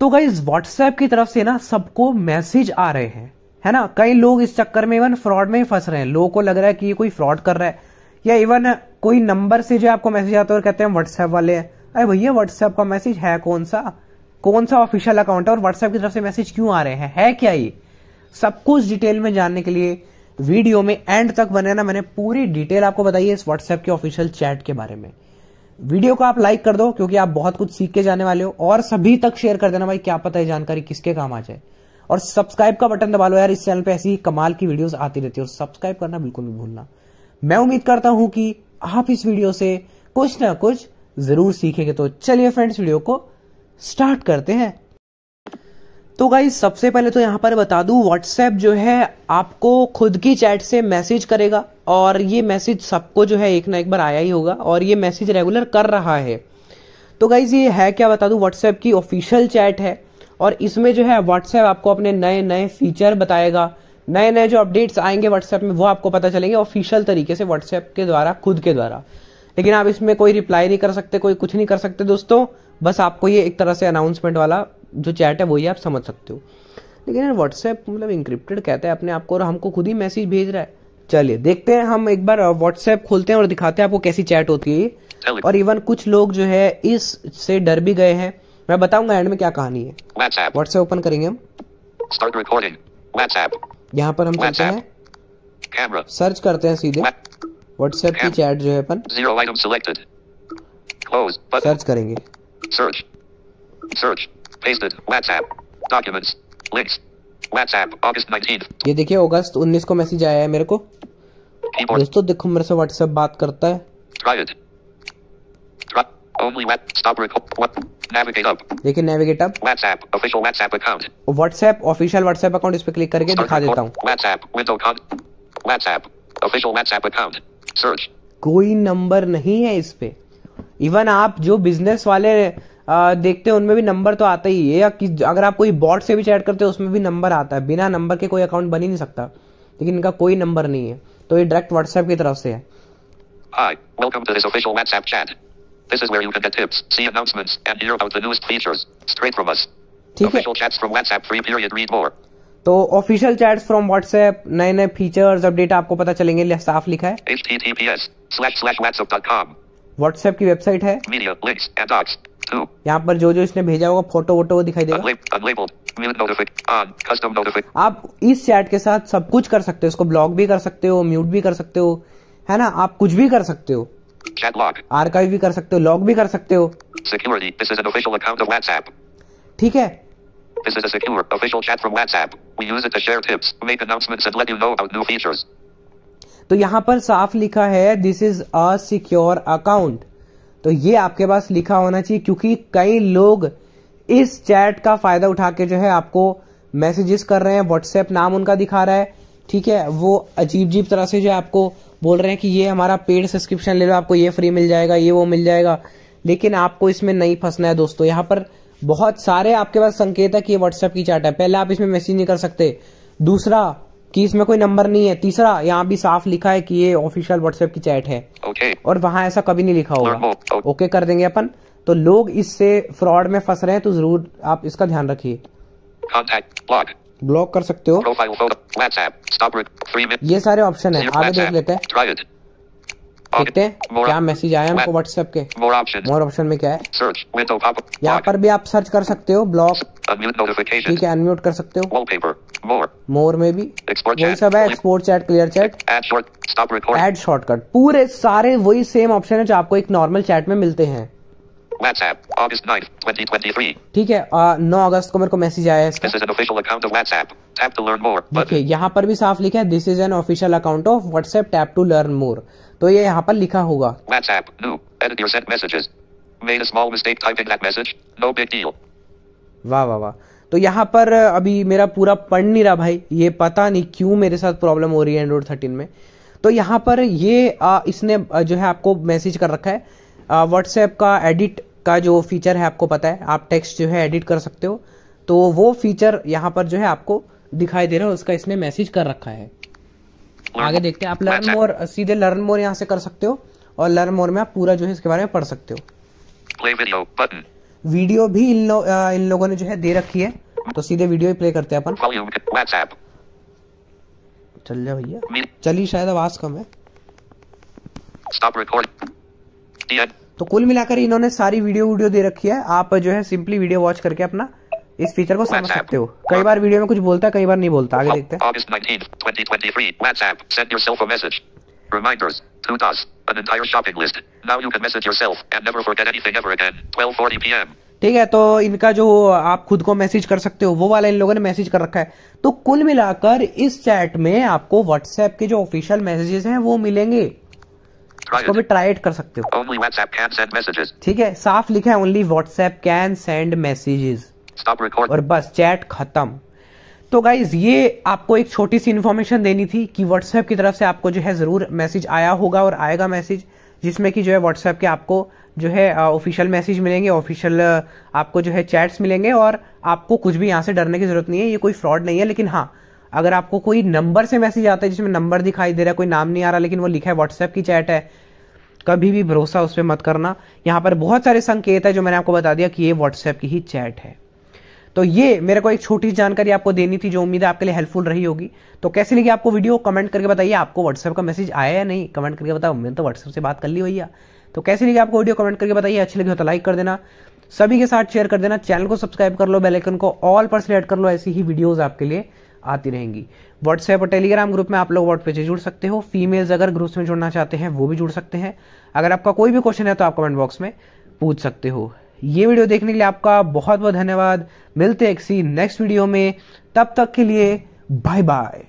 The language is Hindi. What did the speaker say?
तो गाइज व्हाट्सएप की तरफ से ना सबको मैसेज आ रहे हैं है ना कई लोग इस चक्कर में इवन फ्रॉड में ही फंस रहे हैं लोगों को लग रहा है कि ये कोई फ्रॉड कर रहा है या इवन कोई नंबर से जो आपको मैसेज आता है और कहते हैं व्हाट्सएप वाले हैं अरे भैया व्हाट्सएप का मैसेज है कौन सा कौन सा ऑफिशियल अकाउंट है और व्हाट्सएप की तरफ से मैसेज क्यों आ रहे हैं है क्या ये सब कुछ डिटेल में जानने के लिए वीडियो में एंड तक बने ना मैंने पूरी डिटेल आपको बताई है इस व्हाट्सएप के ऑफिशियल चैट के बारे में वीडियो को आप लाइक कर दो क्योंकि आप बहुत कुछ सीख के जाने वाले हो और सभी तक शेयर कर देना भाई क्या पता है जानकारी किसके काम आ जाए और सब्सक्राइब का बटन दबा लो यार इस चैनल पे ऐसी कमाल की वीडियोस आती रहती है और सब्सक्राइब करना बिल्कुल भी भूलना मैं उम्मीद करता हूं कि आप इस वीडियो से कुछ ना कुछ जरूर सीखेंगे तो चलिए फ्रेंड्स वीडियो को स्टार्ट करते हैं तो गाइज सबसे पहले तो यहाँ पर बता दू व्हाट्सएप जो है आपको खुद की चैट से मैसेज करेगा और ये मैसेज सबको जो है एक ना एक बार आया ही होगा और ये मैसेज रेगुलर कर रहा है तो गाइज ये है क्या बता दू व्हाट्सएप की ऑफिशियल चैट है और इसमें जो है व्हाट्सएप आपको अपने नए नए फीचर बताएगा नए नए जो अपडेट्स आएंगे व्हाट्सएप में वो आपको पता चलेंगे ऑफिशियल तरीके से व्हाट्सएप के द्वारा खुद के द्वारा लेकिन आप इसमें कोई रिप्लाई नहीं कर सकते कोई कुछ नहीं कर सकते दोस्तों बस आपको ये एक तरह से अनाउंसमेंट वाला जो चैट है वही आप समझ सकते हो लेकिन यार व्हाट्सएप मतलब इंक्रिप्टेड कहते हैं अपने आप को और हमको खुद ही मैसेज भेज रहा है चलिए देखते हैं हम एक बार व्हाट्सएप खोलते हैं और दिखाते हैं आपको कैसी चैट होती है और इवन कुछ लोग जो है इस से डर भी गए हैं मैं बताऊंगा एंड में क्या कहानी है व्हाट्सएप ओपन करेंगे हम यहाँ पर हम चलते हैं सर्च करते हैं सीधे व्हाट्सएप की चैट जो है अपन सर्च करेंगे search search Pasted. WhatsApp. Documents. Links. WhatsApp. August 19th. ये देखिए अगस्त 19 को मैसेज आया है मेरे को दोस्तों देखो मेरे से व्हाट्सएप बात करता है देखिए navigate up WhatsApp official WhatsApp account इस पे क्लिक करके दिखा देता हूँ कोई नंबर नहीं है इस पे इवन आप जो बिजनेस वाले आ, देखते हैं उनमें भी नंबर तो आता ही है या कि अगर आप कोई बॉट से भी चैट करते हो उसमें भी नंबर आता है बिना नंबर के कोई अकाउंट बन ही नहीं सकता लेकिन इनका कोई नंबर नहीं है तो ये डायरेक्ट व्हाट्सएप की तरफ से है Hi, welcome to this official WhatsApp chat. This is where you can get tips, see announcements, and hear about the newest features straight from us. Official chats from WhatsApp free period read more. तो ऑफिशियल चैट्स फ्रॉम व्हाट्सएप नए नए फीचर्स अपडेट आपको पता चलेंगे साफ लिखा है https slash slash whatsapp.com WhatsApp की वेबसाइट है यहाँ पर जो जो इसने भेजा होगा फोटो वोटो वो दिखाई देगा आप इस चैट के साथ सब कुछ कर सकते हो इसको ब्लॉक भी कर सकते हो म्यूट भी कर सकते हो है ना आप कुछ भी कर सकते हो आर्काइव भी कर सकते हो लॉग भी कर सकते हो ठीक है This is a secure official chat from WhatsApp. We use it to share tips, make announcements, and let you know about new features. तो यहां पर साफ लिखा है this is a secure account तो ये आपके पास लिखा होना चाहिए क्योंकि कई लोग इस चैट का फायदा उठा के जो है आपको मैसेजेस कर रहे हैं व्हाट्सएप नाम उनका दिखा रहा है ठीक है वो अजीब अजीब तरह से जो है आपको बोल रहे हैं कि ये हमारा पेड सब्सक्रिप्शन ले लो आपको ये फ्री मिल जाएगा ये वो मिल जाएगा लेकिन आपको इसमें नहीं फंसना है दोस्तों यहां पर बहुत सारे आपके पास संकेत है कि ये व्हाट्सएप की चैट है पहले आप इसमें मैसेज नहीं कर सकते दूसरा कि इसमें कोई नंबर नहीं है तीसरा यहाँ भी साफ लिखा है कि ये ऑफिशियल व्हाट्सएप की चैट है okay. और वहां ऐसा कभी नहीं लिखा होगा ओके okay कर देंगे अपन तो लोग इससे फ्रॉड में फंस रहे हैं तो जरूर आप इसका ध्यान रखिए ब्लॉक कर सकते हो ये सारे ऑप्शन है आगे देख लेते हैं देखते हैं क्या मैसेज आया हमको व्हाट्सएप के मोर ऑप्शन में क्या है यहाँ पर भी आप सर्च कर सकते हो ब्लॉक ठीक है अनम्यूट कर सकते हो मोर में भी वही सब है export chat clear chat add shortcut पूरे सारे वही सेम ऑप्शन है जो आपको एक नॉर्मल चैट में मिलते हैं ठीक है नौ अगस्त को मेरे को मैसेज आया है देखिए यहाँ पर भी साफ लिखा है this is an official account of WhatsApp tap to learn more तो ये यहाँ पर लिखा होगा वाह वाह वाह तो यहाँ पर अभी मेरा पूरा पढ़ नहीं रहा भाई ये पता नहीं क्यों मेरे साथ प्रॉब्लम हो रही है एंड्रॉइड थर्टीन में तो यहाँ पर ये इसने जो है आपको मैसेज कर रखा है व्हाट्सएप का एडिट का जो फीचर है आपको पता है आप टेक्स्ट जो है एडिट कर सकते हो तो वो फीचर यहाँ पर जो है आपको दिखाई दे रहा है उसका इसने मैसेज कर रखा है आगे देखते हैं आप लर्न अच्छा। मोर सीधे लर्न मोर यहाँ से कर सकते हो और लर्न मोर में आप पूरा जो है इसके बारे में पढ़ सकते हो वीडियो भी इन लो, आ, इन लोगों ने जो है दे रखी है तो सीधे वीडियो ही प्ले करते हैं अपन चल जा भैया चलिए शायद आवाज कम है Stop recording. तो कुल मिलाकर इन्होंने सारी वीडियो वीडियो दे रखी है आप जो है सिंपली वीडियो वॉच करके अपना इस फीचर को समझ सकते हो कई बार वीडियो में कुछ बोलता है कई बार नहीं बोलता आगे देखते ठीक है तो इनका जो आप खुद को मैसेज कर सकते हो वो वाला इन लोगों ने मैसेज कर रखा है तो कुल मिलाकर इस चैट में आपको व्हाट्सएप के जो ऑफिशियल मैसेजेस हैं वो मिलेंगे इसको भी ट्राई कर सकते हो ठीक है साफ लिखा है only WhatsApp can send messages और बस चैट खत्म तो गाइज ये आपको एक छोटी सी इन्फॉर्मेशन देनी थी कि व्हाट्सएप की तरफ से आपको जो है ज़रूर मैसेज आया होगा और आएगा मैसेज जिसमें कि जो है व्हाट्सएप के आपको जो है ऑफिशियल मैसेज मिलेंगे ऑफिशियल आपको जो है चैट्स मिलेंगे और आपको कुछ भी यहाँ से डरने की ज़रूरत नहीं है ये कोई फ्रॉड नहीं है लेकिन हाँ अगर आपको कोई नंबर से मैसेज आता है जिसमें नंबर दिखाई दे रहा है कोई नाम नहीं आ रहा लेकिन वो लिखा है व्हाट्सएप की चैट है कभी भी भरोसा उस पर मत करना यहाँ पर बहुत सारे संकेत है जो मैंने आपको बता दिया कि ये व्हाट्सएप की ही चैट है तो ये मेरे को एक छोटी जानकारी आपको देनी थी जो उम्मीद है आपके लिए हेल्पफुल रही होगी तो कैसे लगी आपको वीडियो कमेंट करके बताइए आपको व्हाट्सएप का मैसेज आया या नहीं कमेंट करके बताओ मैंने तो व्हाट्सएप से बात कर ली भैया तो कैसे लगी आपको वीडियो कमेंट करके बताइए अच्छी लगी हो तो लाइक कर देना सभी के साथ शेयर कर देना चैनल को सब्सक्राइब कर लो बेलाइकन को ऑल पर सिलेक्ट कर लो ऐसी ही वीडियोज़ आपके लिए आती रहेंगी व्हाट्सएप और टेलीग्राम ग्रुप में आप लोग व्हाट्सएप से जुड़ सकते हो फीमेल्स अगर ग्रुप्स में जुड़ना चाहते हैं वो भी जुड़ सकते हैं अगर आपका कोई भी क्वेश्चन है तो आप कमेंट बॉक्स में पूछ सकते हो ये वीडियो देखने के लिए आपका बहुत बहुत धन्यवाद मिलते हैं किसी नेक्स्ट वीडियो में तब तक के लिए बाय बाय